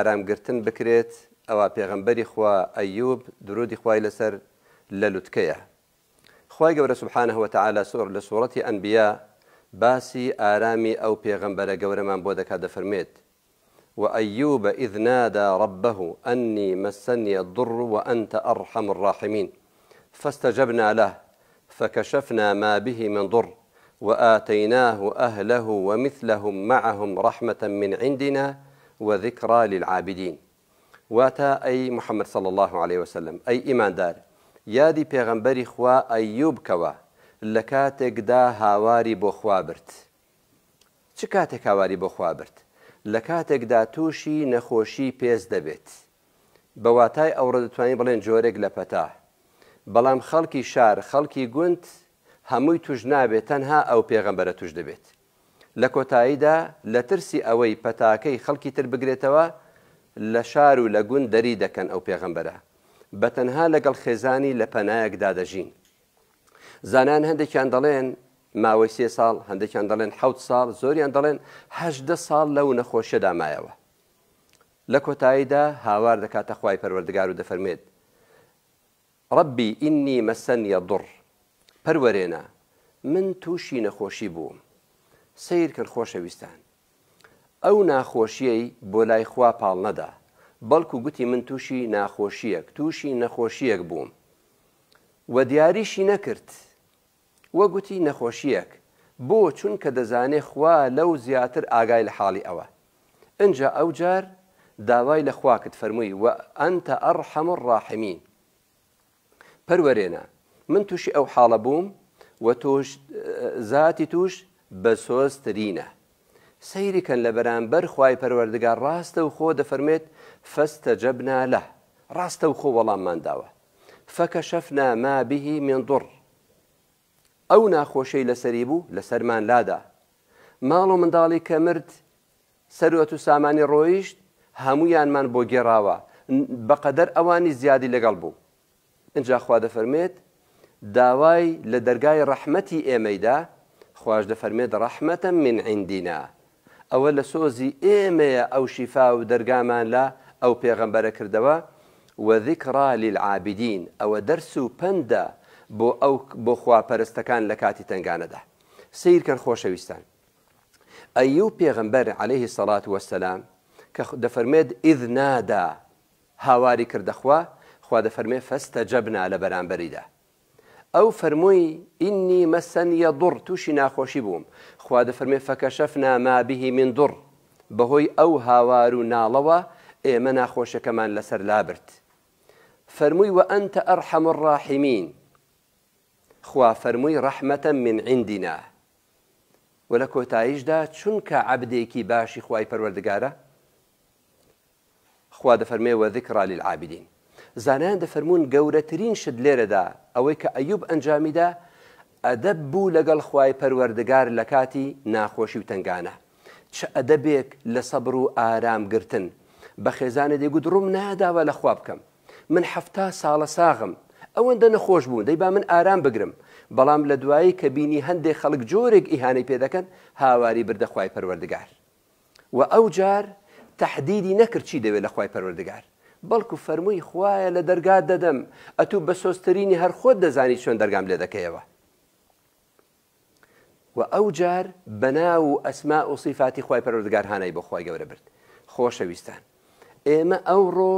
ئارامگرتن بکرێت ئەوە او خوا ئەیوب درودی خوای لەسەر لە للوتکیا خی گەورە سبحانه و تعالی سور سوورەتی ئەنبیا باسی ئارامی ئەو پێغەمبەرە گەورەمان بۆ دەکات دەفەرمێت وأيوب إذ نادى ربه أني مسني الضر وأنت أرحم الراحمين فاستجبنا له فكشفنا ما به من ضر وآتيناه أهله ومثلهم معهم رحمة من عندنا وذكرى للعابدين واتا أي محمد صلى الله عليه وسلم أي إيمان دار یادی پێغەمبەری خوا ئەیوب بکەوە لە کاتێکدا هاواری بۆ خوا برد. چ کاتێک هاواری بۆ خوا برد؟ لە کاتێکدا تووشی نەخۆشی پێز دەبێت. بە واتای ئەوڕە دەتوانین بڵێن جۆرێک لە پەتا. بەڵام خەڵکی شار خەڵکی گوند هەمووی توش نابێت تەنها ئەو پێغەمبەرە توش دەبێت. لە کۆتاییدا لە ترسی ئەوەی پەتاکەی خەڵکی تر بگرێتەوە لە شار و لە گون دەری دەکەن ئەو پێغەمبەرە بە تەنها لەگەڵ خێزانی لە پەنایەکدا دەژین زانان هەندێکیان دەڵێن ماوەی سێ ساڵ هەندێکیان دەڵێن حوت ساڵ زۆریان دەڵێن هەشدە ساڵ لەو نەخۆشیەدا مایەوە لە کۆتاییدا هاوار دەکاتە خی پەروەردگار و دەفەرمێت ڕبی ئینی مەسەن یە دوڕ پەروەرێنە من تووشی نەخۆشی بووم سیر کرد خۆشەویستان ئەو ناخۆشیەی بۆ لای خوا پاڵ نەدا بەڵکو گوتی من تووشی ناخۆشیەک تووشی نەخۆشیەک بووم و دیاریشی نەکرد وە گوتی نەخۆشیەک بۆ چونکە دەزانێ خوا لەو زیاتر ئاگای لە حاڵی ئەوە ئەجا ئەو جار داوای لە خواکت فەرمووی و ئەتە ئەڕحەم ڕاحمین پەروەرێنە من تووشی ئەو حاڵە بووم و تۆش زاتی توش بە سۆزترینە سەیریکەن لە بەرامبەر خی پەروەردگار ڕاستە و خۆ دەفەرمێت فەستە جەبنا لە ڕاستە و خۆ وەڵاممان داوە فەکە شەفنا مابیهی مێندڕ ئەو ناخۆشەی لەسەری بوو لە سەرمان لادا ماڵ و منداڵی کە مرد سەروەت و سامانی ڕۆیشت هەمویانمان بۆ گێڕاوە بەقەدەر ئەوانی زیادی لەگەڵ بوو اینجا خوا دەفەرمێت داوای لە دەرگای ڕەحمەتی ئێمەیدا خواج دفرمید ڕەحمەتە من عندنا اول سوزي سۆزی او ئەو شیفا و او لە ئەو وذكرى للعابدين او للعابدین ئەوە بو او بو بۆ ئەو بۆ خواپەرستەکان لە کاتی تنگانەدا سیر کرد عليه الصلاة والسلام عليهەیهی سەڵات وەسەسلام کە دەفەرمێت ئیدنادا هاواری کردەخوا خوا دفرمید فەستە جەبنا او فرموي اني مەسەنیە يضر تووشی ناخۆشی بوم خوا دە فكشفنا ما به من ضر بهوي او هاوار نالوا اي ئێمە ناخۆشەکەمان كمان لسر لابرت فرموي وانت ارحم الراحمين خوا فرموي رحمة من عندنا ولكو لە دا شنك عبدێکی باشی خوای پەروەردگارە خوا خواد فرمي وذكرى للعابدين زانایان دەفەرمونون گەورەترین شت لێرەدا ئەوەی کە ئەیوب ئەنجامیدا ئەدەب بوو لەگەڵ خی پەروەردەگار لە کاتی ناخۆشی و تنگانە چ ئەدەبێک لە سەبر و ئارامگرتن بە خێزانە دەیگوت ڕوم ناداوە لە خواب بکەم من هەفتا ساڵە ساغم ئەوەندە نەخۆش بوون دەیبا من ئارام بگرم بەڵام لە دوایی کە بینی هەندێک خەڵک جۆرێک ئیهانەی پێ دەکەن هاواری بردەخوای پەروەردگار و ئەو جار تهدیدی نەکرد چی دەوێت لە خوای پەروەردگار بەڵکو فەرمووی خوایە لە دەرگا دەدەم ئەتوو بە سۆسترینی هەر خۆت دەزانی شوێن دەرگام لێ دەکەیەوە و ئەو جار بەناو و ئەسما و سیفاتی خی پەرۆردگار هاانای بۆ خی گەورە برد خۆشەویستان ئێمە ئەوڕۆ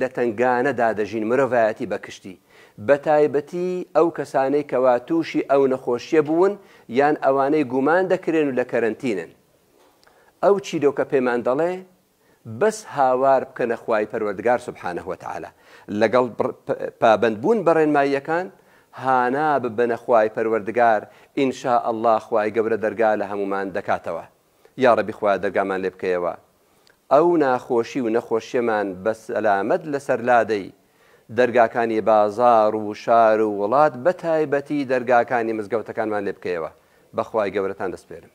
لە تنگانەدا دەژین مرۆڤایەتی بە کشتی بە تایبەتی ئەو کەسانەی کەوا تووشی ئەو نەخۆشیە بوون یان ئەوانەی گومان دەکرێن و لە کەرنتینن ئەو چیرۆکە پێمان دەڵێ بەس هاوار بکەنە خوای پەروەردگار سبحانەوە تعالا لەگەڵ پابندبوون بەڕێنماییەکان هانا ببەنە خوای پەروەردگار ئینشا الله خوای گەورە دەرگا لە هەمومان دەکاتەوە یاڕەبی خوا دەرگامان لێ بکەیەوە ئەو ناخۆشی و نەخۆشیەمان بە سەلامەت لەسەر لادەی دەرگاکانی بازار و شار و وڵات بە تایبەتی دەرگاکانی مزگەوتەکانمان لێ بکەیەوە بەخوای گەورەتان دەستپێرم.